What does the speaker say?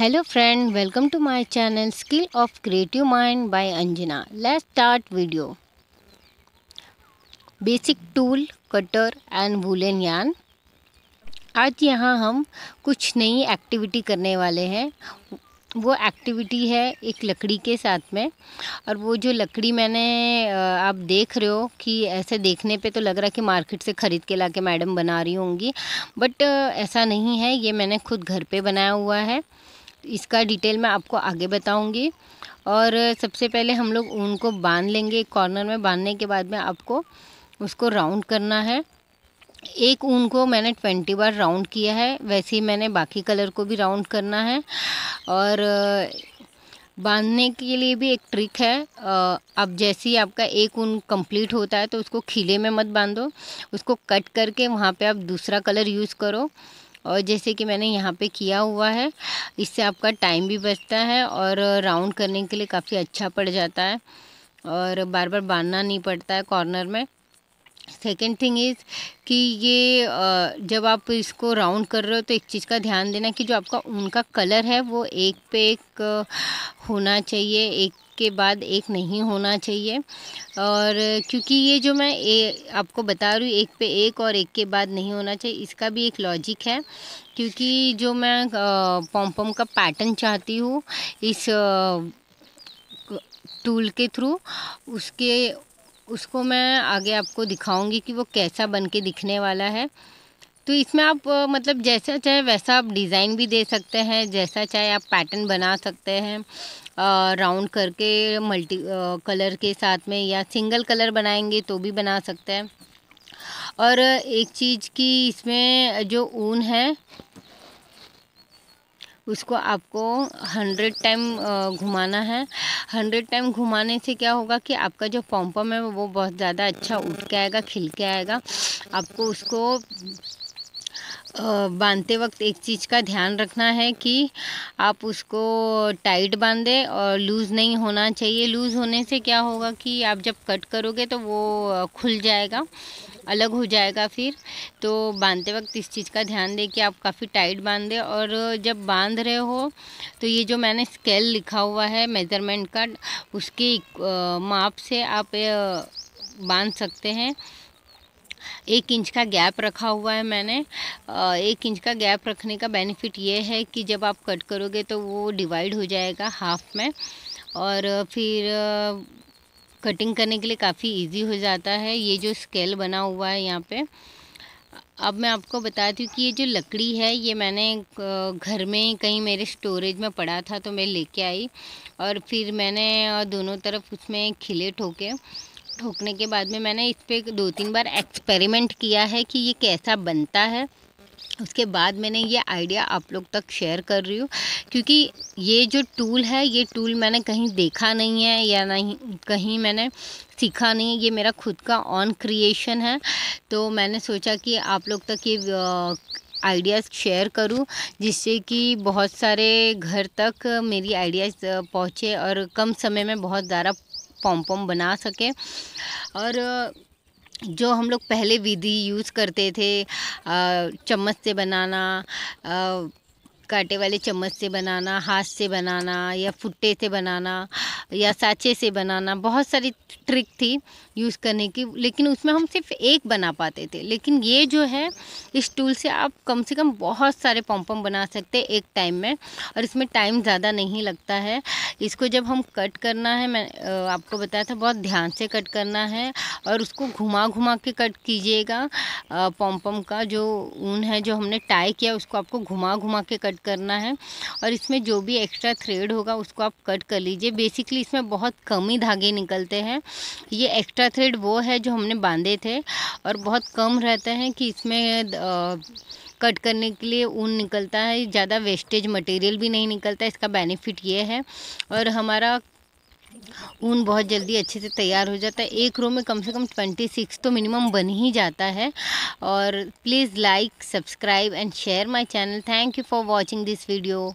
hello friend welcome to my channel skill of creative mind by Anjana let's start video basic tool cutter and woollen yarn आज यहाँ हम कुछ नई activity करने वाले हैं वो एक्टिविटी है एक लकड़ी के साथ में और वो जो लकड़ी मैंने आप देख रहे हो कि ऐसे देखने पे तो लग रहा है कि मार्केट से ख़रीद के ला के मैडम बना रही होंगी बट ऐसा नहीं है ये मैंने खुद घर पे बनाया हुआ है इसका डिटेल मैं आपको आगे बताऊंगी और सबसे पहले हम लोग ऊन को बांध लेंगे एक कॉर्नर में बांधने के बाद में आपको उसको राउंड करना है एक ऊन को मैंने ट्वेंटी बार राउंड किया है वैसे ही मैंने बाकी कलर को भी राउंड करना है और बांधने के लिए भी एक ट्रिक है अब जैसे ही आपका एक ऊन कंप्लीट होता है तो उसको खिले में मत बांधो उसको कट करके वहाँ पे आप दूसरा कलर यूज़ करो और जैसे कि मैंने यहाँ पे किया हुआ है इससे आपका टाइम भी बचता है और राउंड करने के लिए काफ़ी अच्छा पड़ जाता है और बार बार बांधना नहीं पड़ता है कॉर्नर में सेकेंड थिंग इज़ कि ये जब आप इसको राउंड कर रहे हो तो एक चीज़ का ध्यान देना कि जो आपका उनका कलर है वो एक पे एक होना चाहिए एक के बाद एक नहीं होना चाहिए और क्योंकि ये जो मैं ए, आपको बता रही हूँ एक पे एक और एक के बाद नहीं होना चाहिए इसका भी एक लॉजिक है क्योंकि जो मैं पॉम्पम का पैटर्न चाहती हूँ इस टूल के थ्रू उसके उसको मैं आगे आपको दिखाऊंगी कि वो कैसा बन के दिखने वाला है तो इसमें आप मतलब जैसा चाहे वैसा आप डिज़ाइन भी दे सकते हैं जैसा चाहे आप पैटर्न बना सकते हैं राउंड करके मल्टी कलर के साथ में या सिंगल कलर बनाएंगे तो भी बना सकते हैं और एक चीज़ की इसमें जो ऊन है उसको आपको हंड्रेड टाइम घुमाना है हंड्रेड टाइम घुमाने से क्या होगा कि आपका जो पम्पम है वो बहुत ज़्यादा अच्छा उठ के आएगा खिल के आएगा आपको उसको बांधते वक्त एक चीज़ का ध्यान रखना है कि आप उसको टाइट बांधें और लूज़ नहीं होना चाहिए लूज़ होने से क्या होगा कि आप जब कट करोगे तो वो खुल जाएगा अलग हो जाएगा फिर तो बांधते वक्त इस चीज़ का ध्यान दें कि आप काफ़ी टाइट बांध दें और जब बांध रहे हो तो ये जो मैंने स्केल लिखा हुआ है मेज़रमेंट का उसके माप से आप बांध सकते हैं एक इंच का गैप रखा हुआ है मैंने एक इंच का गैप रखने का बेनिफिट ये है कि जब आप कट करोगे तो वो डिवाइड हो जाएगा हाफ में और फिर कटिंग करने के लिए काफ़ी इजी हो जाता है ये जो स्केल बना हुआ है यहाँ पे अब मैं आपको बताती हूँ कि ये जो लकड़ी है ये मैंने घर में कहीं मेरे स्टोरेज में पड़ा था तो मैं लेके आई और फिर मैंने दोनों तरफ उसमें खिले ठोके ठोकने के बाद में मैंने इस पर दो तीन बार एक्सपेरिमेंट किया है कि ये कैसा बनता है उसके बाद मैंने ये आइडिया आप लोग तक शेयर कर रही हूँ क्योंकि ये जो टूल है ये टूल मैंने कहीं देखा नहीं है या नहीं कहीं मैंने सीखा नहीं है ये मेरा खुद का ऑन क्रिएशन है तो मैंने सोचा कि आप लोग तक ये आइडियाज़ शेयर करूं जिससे कि बहुत सारे घर तक मेरी आइडियाज़ पहुंचे और कम समय में बहुत ज़्यादा पॉम पॉम बना सकें और जो हम लोग पहले विधि यूज़ करते थे चम्मच से बनाना कांटे वाले चम्मच से बनाना हाथ से बनाना या फुट्टे से बनाना या साचे से बनाना बहुत सारी ट्रिक थी यूज़ करने की लेकिन उसमें हम सिर्फ एक बना पाते थे लेकिन ये जो है इस टूल से आप कम से कम बहुत सारे पम्पम बना सकते एक टाइम में और इसमें टाइम ज़्यादा नहीं लगता है इसको जब हम कट करना है मैं आपको बताया था बहुत ध्यान से कट करना है और उसको घुमा घुमा के कट कीजिएगा पम्पम का जो ऊन है जो हमने टाई किया उसको आपको घुमा घुमा के कट कट करना है और इसमें जो भी एक्स्ट्रा थ्रेड होगा उसको आप कट कर लीजिए बेसिकली इसमें बहुत कम ही धागे निकलते हैं ये एक्स्ट्रा थ्रेड वो है जो हमने बांधे थे और बहुत कम रहते हैं कि इसमें आ, कट करने के लिए ऊन निकलता है ज़्यादा वेस्टेज मटेरियल भी नहीं निकलता इसका बेनिफिट ये है और हमारा ऊन बहुत जल्दी अच्छे से तैयार हो जाता है एक रो में कम से कम ट्वेंटी सिक्स तो मिनिमम बन ही जाता है और please like subscribe and share my channel thank you for watching this video